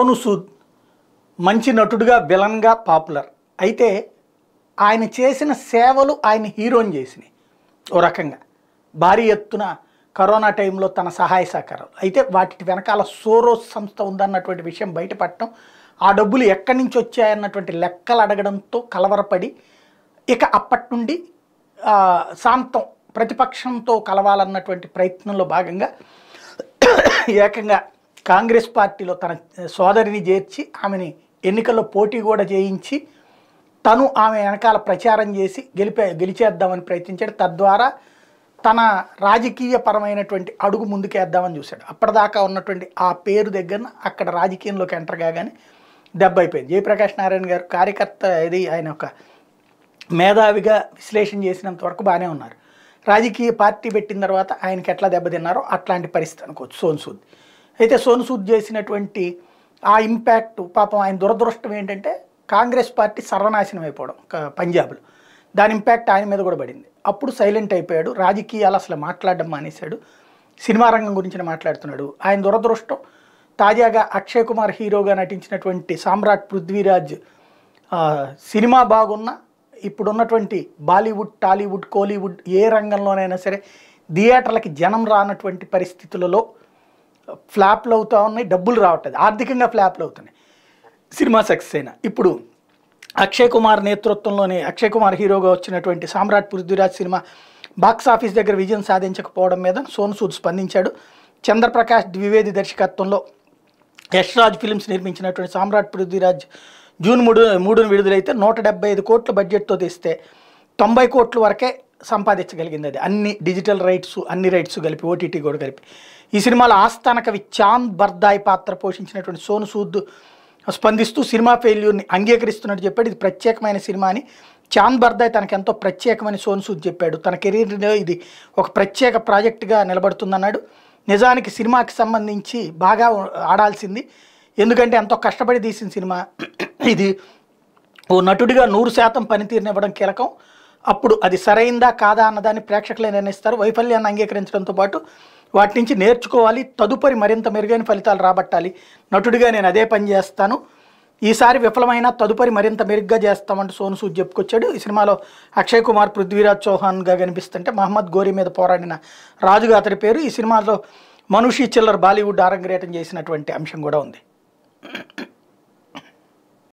సోను సూద్ మంచి నటుడుగా విలన్గా పాపులర్ అయితే ఆయన చేసిన సేవలు ఆయన హీరోని చేసినాయి ఓ రకంగా భారీ ఎత్తున కరోనా టైంలో తన సహాయ సహకారాలు అయితే వాటి వెనకాల సోరోస్ సంస్థ ఉందన్నటువంటి విషయం బయటపడటం ఆ డబ్బులు ఎక్కడి నుంచి వచ్చాయన్నటువంటి లెక్కలు అడగడంతో కలవరపడి ఇక అప్పటి నుండి శాంతం ప్రతిపక్షంతో కలవాలన్నటువంటి ప్రయత్నంలో భాగంగా ఏకంగా కాంగ్రెస్ పార్టీలో తన సోదరిని చేర్చి ఆమెని ఎన్నికల్లో పోటీ కూడా చేయించి తను ఆమె వెనకాల ప్రచారం చేసి గెలిపే గెలిచేద్దామని ప్రయత్నించాడు తద్వారా తన రాజకీయ పరమైనటువంటి అడుగు ముందుకేద్దామని చూశాడు అప్పటిదాకా ఉన్నటువంటి ఆ పేరు దగ్గర అక్కడ రాజకీయంలోకి ఎంటర్ కాగానే దెబ్బ అయిపోయింది జయప్రకాష్ నారాయణ గారు కార్యకర్త ఇది ఆయన ఒక మేధావిగా విశ్లేషణ చేసినంత వరకు బాగానే ఉన్నారు రాజకీయ పార్టీ పెట్టిన తర్వాత ఆయనకి ఎట్లా దెబ్బతిన్నారో అట్లాంటి పరిస్థితి అనుకోవచ్చు సోన్సూద్ అయితే సోను సూద్ చేసినటువంటి ఆ ఇంపాక్ట్ పాపం ఆయన దురదృష్టం ఏంటంటే కాంగ్రెస్ పార్టీ సర్వనాశనం అయిపోవడం పంజాబ్లో దాని ఇంపాక్ట్ ఆయన మీద కూడా పడింది అప్పుడు సైలెంట్ అయిపోయాడు రాజకీయాలు అసలు మాట్లాడడం మానేశాడు సినిమా రంగం గురించి మాట్లాడుతున్నాడు ఆయన దురదృష్టం తాజాగా అక్షయ్ కుమార్ హీరోగా నటించినటువంటి సామ్రాట్ పృథ్వీరాజ్ సినిమా బాగున్న ఇప్పుడున్నటువంటి బాలీవుడ్ టాలీవుడ్ కోలీవుడ్ ఏ రంగంలోనైనా సరే థియేటర్లకి జనం రానటువంటి పరిస్థితులలో ఫ్లాప్లు అవుతా ఉన్నాయి డబ్బులు రావట్లేదు ఆర్థికంగా ఫ్లాప్లు అవుతున్నాయి సినిమా సక్సెస్ అయినా ఇప్పుడు అక్షయ్ కుమార్ నేతృత్వంలోనే అక్షయ్ కుమార్ హీరోగా వచ్చినటువంటి Samrat Prithviraj cinema box office దగ్గర విజయం సాధించకపోవడం మీద సోన్ సూద్ స్పందించాడు చంద్రప్రకాష్ ద్వివేది దర్శకత్వంలో రాజ్ ఫిలిమ్స్ నిర్మించినటువంటి సామ్రాట్ పృథ్వీరాజ్ జూన్ మూడు మూడున విడుదలైతే నూట డెబ్బై ఐదు కోట్ల బడ్జెట్తో తీస్తే తొంభై కోట్ల వరకే సంపాదించగలిగింది అది అన్ని డిజిటల్ రైట్స్ అన్ని రైట్స్ కలిపి ఓటీటీ కూడా కలిపి ఈ సినిమాలో ఆస్థానకవి చాంద్ బర్దాయ్ పాత్ర పోషించినటువంటి సోను సూద్ స్పందిస్తూ సినిమా ఫెయిల్యూర్ని అంగీకరిస్తున్నట్టు చెప్పాడు ఇది ప్రత్యేకమైన సినిమా అని చాంద్ బర్దాయ్ తనకెంతో ప్రత్యేకమని సోను సూద్ చెప్పాడు తన కెరీర్లో ఇది ఒక ప్రత్యేక ప్రాజెక్టుగా నిలబడుతుందన్నాడు నిజానికి సినిమాకి సంబంధించి బాగా ఆడాల్సింది ఎందుకంటే ఎంతో కష్టపడి తీసిన సినిమా ఇది ఓ నటుడిగా నూరు శాతం పనితీరునివ్వడం కీలకం అప్పుడు అది సరైందా కాదా అన్నదాన్ని ప్రేక్షకులే నిర్ణయిస్తారు వైఫల్యాన్ని అంగీకరించడంతో పాటు వాటి నుంచి నేర్చుకోవాలి తదుపరి మరింత మెరుగైన ఫలితాలు రాబట్టాలి నటుడిగా నేను అదే పని చేస్తాను ఈసారి విఫలమైన తదుపరి మరింత మెరుగ్గా చేస్తామంటూ సోను సూద్ చెప్పుకొచ్చాడు ఈ సినిమాలో అక్షయ్ కుమార్ పృథ్వీరాజ్ చౌహాన్గా కనిపిస్తుంటే మహమ్మద్ గోరి మీద పోరాడిన రాజుగా అతడి పేరు ఈ సినిమాలో మనుషి చిల్లర్ బాలీవుడ్ ఆరంగరేటం చేసినటువంటి అంశం కూడా ఉంది